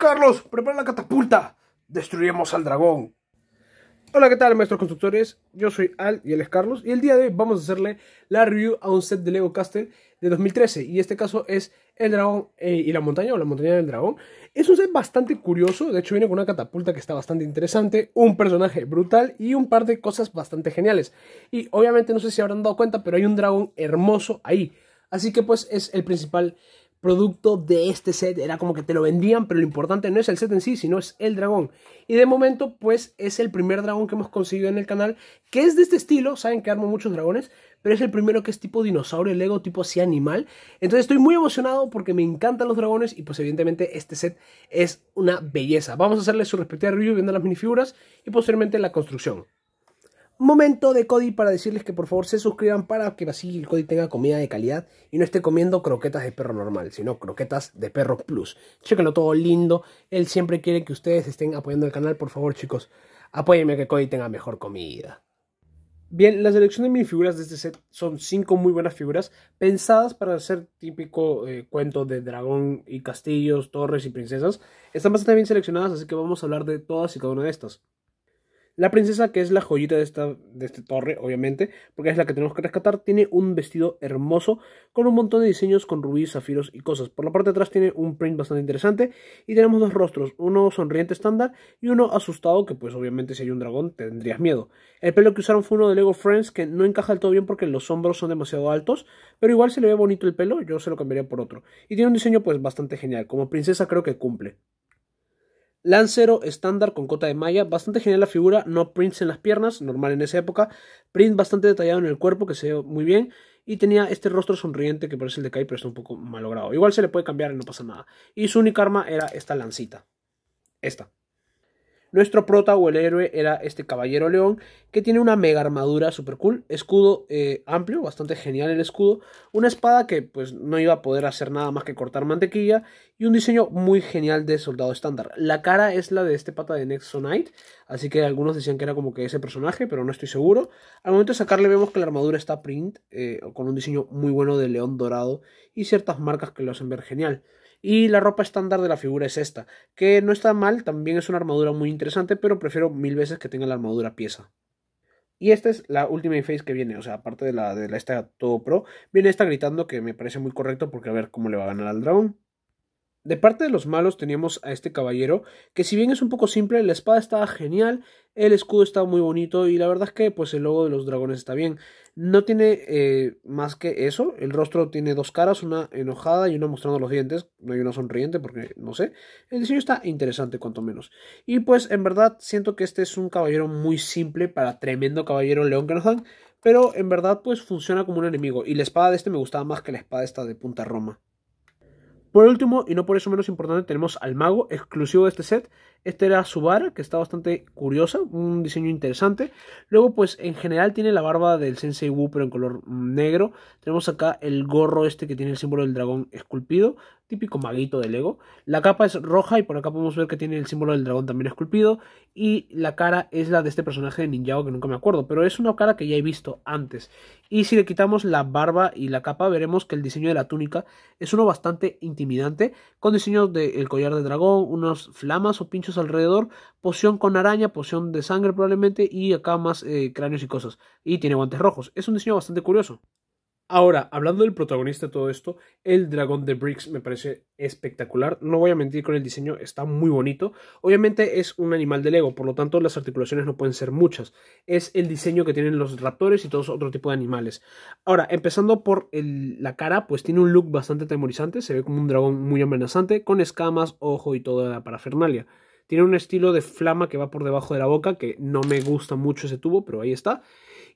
Carlos, prepara la catapulta. ¡Destruyemos al dragón. Hola, ¿qué tal, maestros constructores? Yo soy Al y él es Carlos. Y el día de hoy vamos a hacerle la review a un set de Lego Castle de 2013. Y este caso es El Dragón eh, y la Montaña, o la Montaña del Dragón. Es un set bastante curioso. De hecho, viene con una catapulta que está bastante interesante, un personaje brutal y un par de cosas bastante geniales. Y obviamente, no sé si habrán dado cuenta, pero hay un dragón hermoso ahí. Así que, pues, es el principal producto de este set. Era como que te lo vendían, pero lo importante no es el set en sí, sino es el dragón. Y de momento, pues es el primer dragón que hemos conseguido en el canal, que es de este estilo. Saben que armo muchos dragones, pero es el primero que es tipo dinosaurio, Lego, tipo así animal. Entonces estoy muy emocionado porque me encantan los dragones y pues evidentemente este set es una belleza. Vamos a hacerle su respectiva review viendo las minifiguras y posteriormente la construcción. Momento de Cody para decirles que por favor se suscriban para que así el Cody tenga comida de calidad y no esté comiendo croquetas de perro normal, sino croquetas de perro plus. Chéquenlo todo lindo, él siempre quiere que ustedes estén apoyando el canal, por favor chicos, apóyenme que Cody tenga mejor comida. Bien, la selección de minifiguras de este set son cinco muy buenas figuras pensadas para hacer típico eh, cuento de dragón y castillos, torres y princesas. Están bastante bien seleccionadas, así que vamos a hablar de todas y cada una de estas. La princesa, que es la joyita de esta, de este torre, obviamente, porque es la que tenemos que rescatar, tiene un vestido hermoso con un montón de diseños con rubíes, zafiros y cosas. Por la parte de atrás tiene un print bastante interesante y tenemos dos rostros, uno sonriente estándar y uno asustado, que pues obviamente si hay un dragón tendrías miedo. El pelo que usaron fue uno de Lego Friends, que no encaja del todo bien porque los hombros son demasiado altos, pero igual se le ve bonito el pelo, yo se lo cambiaría por otro. Y tiene un diseño pues bastante genial, como princesa creo que cumple. Lancero estándar con cota de malla, bastante genial la figura, no prints en las piernas, normal en esa época, print bastante detallado en el cuerpo que se ve muy bien y tenía este rostro sonriente que parece el de Kai pero está un poco malogrado. Igual se le puede cambiar y no pasa nada. Y su única arma era esta lancita, esta. Nuestro prota o el héroe era este caballero león que tiene una mega armadura super cool, escudo eh, amplio, bastante genial el escudo, una espada que pues no iba a poder hacer nada más que cortar mantequilla y un diseño muy genial de soldado estándar. La cara es la de este pata de Knight, así que algunos decían que era como que ese personaje, pero no estoy seguro. Al momento de sacarle vemos que la armadura está print, eh, con un diseño muy bueno de león dorado y ciertas marcas que lo hacen ver genial. Y la ropa estándar de la figura es esta, que no está mal, también es una armadura muy interesante, pero prefiero mil veces que tenga la armadura pieza. Y esta es la última Face que viene, o sea, aparte de la de la esta todo pro, viene esta gritando que me parece muy correcto porque a ver cómo le va a ganar al dragón. De parte de los malos teníamos a este caballero, que si bien es un poco simple, la espada estaba genial, el escudo está muy bonito y la verdad es que pues el logo de los dragones está bien. No tiene eh, más que eso, el rostro tiene dos caras, una enojada y una mostrando los dientes, no hay una sonriente porque no sé. El diseño está interesante cuanto menos. Y pues en verdad siento que este es un caballero muy simple para tremendo caballero león que pero en verdad pues funciona como un enemigo y la espada de este me gustaba más que la espada esta de punta roma. Por último, y no por eso menos importante, tenemos al mago exclusivo de este set. Este era su que está bastante curiosa, un diseño interesante. Luego, pues en general tiene la barba del Sensei Wu, pero en color negro. Tenemos acá el gorro este que tiene el símbolo del dragón esculpido típico maguito de Lego. La capa es roja y por acá podemos ver que tiene el símbolo del dragón también esculpido. Y la cara es la de este personaje de Ninjago que nunca me acuerdo, pero es una cara que ya he visto antes. Y si le quitamos la barba y la capa, veremos que el diseño de la túnica es uno bastante intimidante, con diseño del collar de dragón, unas flamas o pinchos alrededor, poción con araña, poción de sangre probablemente, y acá más eh, cráneos y cosas. Y tiene guantes rojos. Es un diseño bastante curioso. Ahora, hablando del protagonista de todo esto, el dragón de Bricks me parece espectacular. No voy a mentir con el diseño, está muy bonito. Obviamente es un animal de Lego, por lo tanto las articulaciones no pueden ser muchas. Es el diseño que tienen los raptores y todos otro tipo de animales. Ahora, empezando por la cara, pues tiene un look bastante temorizante. Se ve como un dragón muy amenazante, con escamas, ojo y toda la parafernalia. Tiene un estilo de flama que va por debajo de la boca, que no me gusta mucho ese tubo, pero ahí está.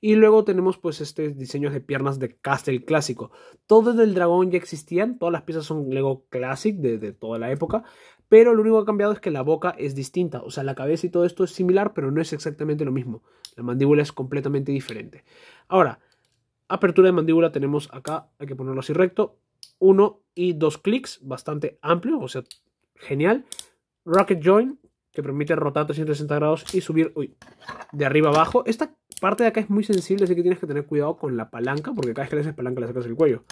Y luego tenemos pues este diseño de piernas de Castle clásico. Todos del dragón ya existían, todas las piezas son Lego Classic de, toda la época, pero lo único que ha cambiado es que la boca es distinta, o sea, la cabeza y todo esto es similar, pero no es exactamente lo mismo. La mandíbula es completamente diferente. Ahora, apertura de mandíbula tenemos acá, hay que ponerlo así recto, uno y dos clics, bastante amplio, o sea, genial. Rocket Join, que permite rotar 360 grados y subir uy, de arriba abajo. Esta parte de acá es muy sensible, así que tienes que tener cuidado con la palanca, porque cada vez que le haces palanca le sacas el cuello.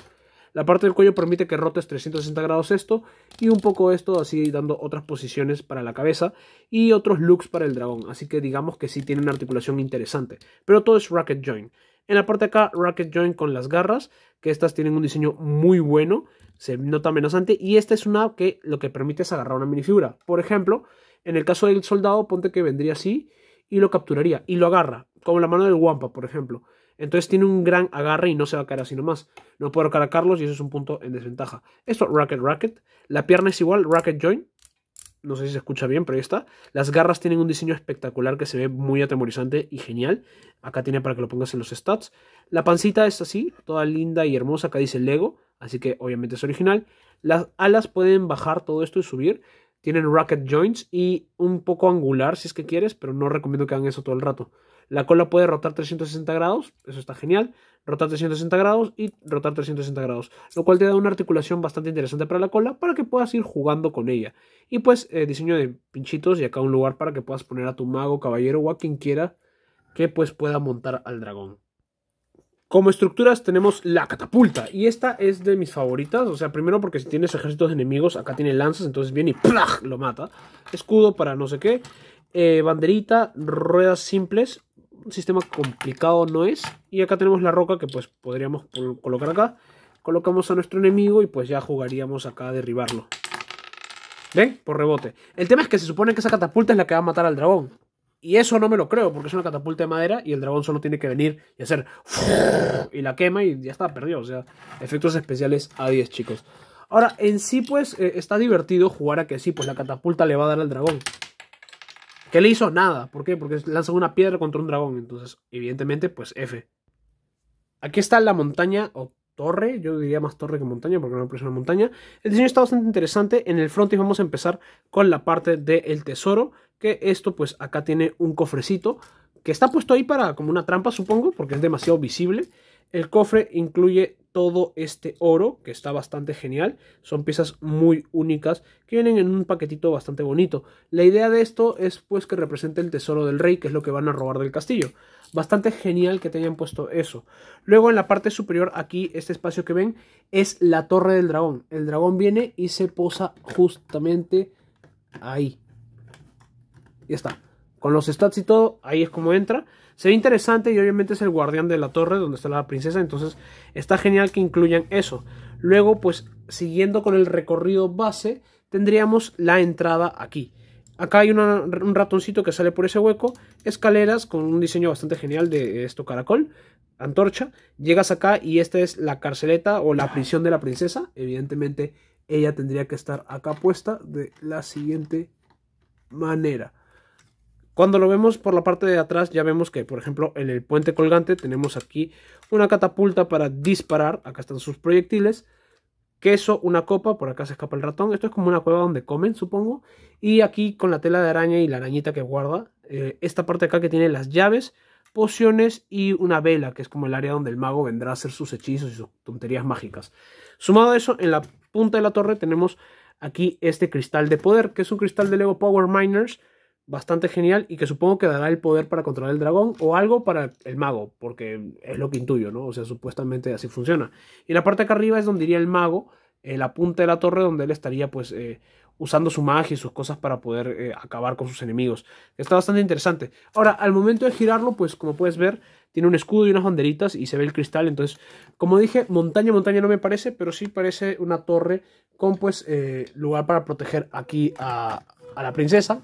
La parte del cuello permite que rotes 360 grados esto y un poco esto así dando otras posiciones para la cabeza y otros looks para el dragón. Así que digamos que sí tiene una articulación interesante. Pero todo es Rocket joint. En la parte de acá, Rocket joint con las garras, que estas tienen un diseño muy bueno, se nota amenazante y esta es una que lo que permite es agarrar una minifigura. Por ejemplo, en el caso del soldado, ponte que vendría así y lo capturaría y lo agarra, como la mano del Wampa, por ejemplo. Entonces tiene un gran agarre y no se va a caer así nomás. No puedo caracarlos a Carlos y eso es un punto en desventaja. Esto, Racket Racket. La pierna es igual, Racket Joint. No sé si se escucha bien, pero ahí está. Las garras tienen un diseño espectacular que se ve muy atemorizante y genial. Acá tiene para que lo pongas en los stats. La pancita es así, toda linda y hermosa. Acá dice Lego, así que obviamente es original. Las alas pueden bajar todo esto y subir. Tienen rocket joints y un poco angular si es que quieres, pero no recomiendo que hagan eso todo el rato. La cola puede rotar 360 grados, eso está genial. Rotar 360 grados y rotar 360 grados, lo cual te da una articulación bastante interesante para la cola para que puedas ir jugando con ella. Y pues eh, diseño de pinchitos y acá un lugar para que puedas poner a tu mago, caballero o a quien quiera que pues pueda montar al dragón. Como estructuras tenemos la catapulta. Y esta es de mis favoritas. O sea, primero porque si tienes ejércitos de enemigos, acá tiene lanzas, entonces viene y ¡plaj! lo mata. Escudo para no sé qué. Eh, banderita, ruedas simples. Un sistema complicado no es. Y acá tenemos la roca que pues podríamos colocar acá. Colocamos a nuestro enemigo y pues ya jugaríamos acá a derribarlo. ¿Ven? Por rebote. El tema es que se supone que esa catapulta es la que va a matar al dragón. Y eso no me lo creo, porque es una catapulta de madera y el dragón solo tiene que venir y hacer. Y la quema y ya está perdido. O sea, efectos especiales a 10, chicos. Ahora, en sí, pues, eh, está divertido jugar a que sí, pues la catapulta le va a dar al dragón. ¿Qué le hizo? Nada. ¿Por qué? Porque lanza una piedra contra un dragón. Entonces, evidentemente, pues F. Aquí está la montaña o torre, yo diría más torre que montaña porque no es una montaña. El diseño está bastante interesante, en el frontis vamos a empezar con la parte del tesoro, que esto pues acá tiene un cofrecito que está puesto ahí para como una trampa supongo, porque es demasiado visible. El cofre incluye todo este oro, que está bastante genial. Son piezas muy únicas que vienen en un paquetito bastante bonito. La idea de esto es pues que represente el tesoro del rey, que es lo que van a robar del castillo. Bastante genial que te hayan puesto eso. Luego en la parte superior, aquí, este espacio que ven, es la torre del dragón. El dragón viene y se posa justamente ahí. Ya está. Con los stats y todo, ahí es como entra. Se ve interesante y obviamente es el guardián de la torre donde está la princesa. Entonces está genial que incluyan eso. Luego, pues siguiendo con el recorrido base, tendríamos la entrada aquí. Acá hay un ratoncito que sale por ese hueco, escaleras con un diseño bastante genial de esto caracol, antorcha, llegas acá y esta es la carceleta o la prisión de la princesa, evidentemente ella tendría que estar acá puesta de la siguiente manera. Cuando lo vemos por la parte de atrás ya vemos que por ejemplo en el puente colgante tenemos aquí una catapulta para disparar, acá están sus proyectiles, queso, una copa, por acá se escapa el ratón, esto es como una cueva donde comen, supongo, y aquí con la tela de araña y la arañita que guarda, eh, esta parte de acá que tiene las llaves, pociones y una vela, que es como el área donde el mago vendrá a hacer sus hechizos y sus tonterías mágicas. Sumado a eso, en la punta de la torre tenemos aquí este cristal de poder, que es un cristal de Lego Power Miners, bastante genial y que supongo que dará el poder para controlar el dragón o algo para el mago, porque es lo que intuyo, ¿no? O sea, supuestamente así funciona. Y la parte acá arriba es donde iría el mago, eh, la punta de la torre donde él estaría pues eh, usando su magia y sus cosas para poder eh, acabar con sus enemigos. Está bastante interesante. Ahora, al momento de girarlo, pues como puedes ver, tiene un escudo y unas banderitas y se ve el cristal. Entonces, como dije, montaña, montaña no me parece, pero sí parece una torre con pues lugar para proteger aquí a la princesa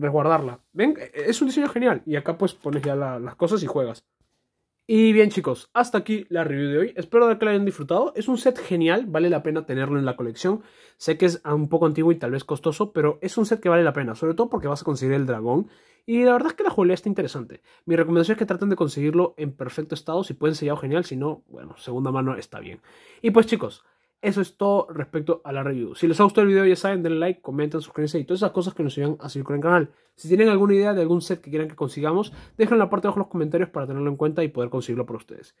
resguardarla. ¿Ven? E, es un diseño genial. Y acá pues pones ya las cosas y juegas. Y bien chicos, hasta aquí la review de hoy. Espero que la hayan disfrutado. Es un set genial, vale la pena tenerlo en la colección. Sé que es un poco antiguo y tal vez costoso, pero es un set que vale la pena, sobre todo porque vas a conseguir el dragón. Y la verdad es que la jugabilidad está interesante. Mi recomendación es que traten de conseguirlo en perfecto estado. Si pueden sellado, genial. Si no, bueno, segunda mano está bien. Y pues chicos, eso es todo respecto a la review. Si les ha gustado el video, ya saben, denle like, comenten, suscríbanse y todas esas cosas que nos ayudan a seguir con el canal. Si tienen alguna idea de algún set que quieran que consigamos, déjenlo en la parte de abajo en los comentarios para tenerlo en cuenta y poder conseguirlo para ustedes.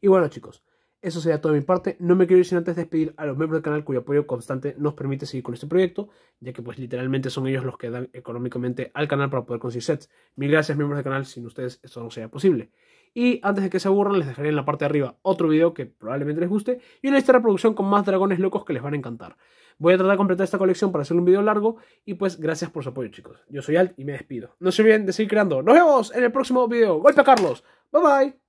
Y bueno, chicos, eso sería todo de mi parte. No me quiero ir sin antes despedir a los miembros del canal cuyo apoyo constante nos permite seguir con este proyecto, ya que pues literalmente son ellos los que dan económicamente al canal para poder conseguir sets. Mil gracias miembros del canal, sin ustedes esto no sería posible. Y antes de que se aburran, les dejaré en la parte de arriba otro video que probablemente les guste y una lista de reproducción con más dragones locos que les van a encantar. Voy a tratar de completar esta colección para hacer un video largo y pues gracias por su apoyo chicos. Yo soy Alt y me despido. No se olviden de seguir creando. Nos vemos en el próximo video. Golpe Carlos. Bye bye.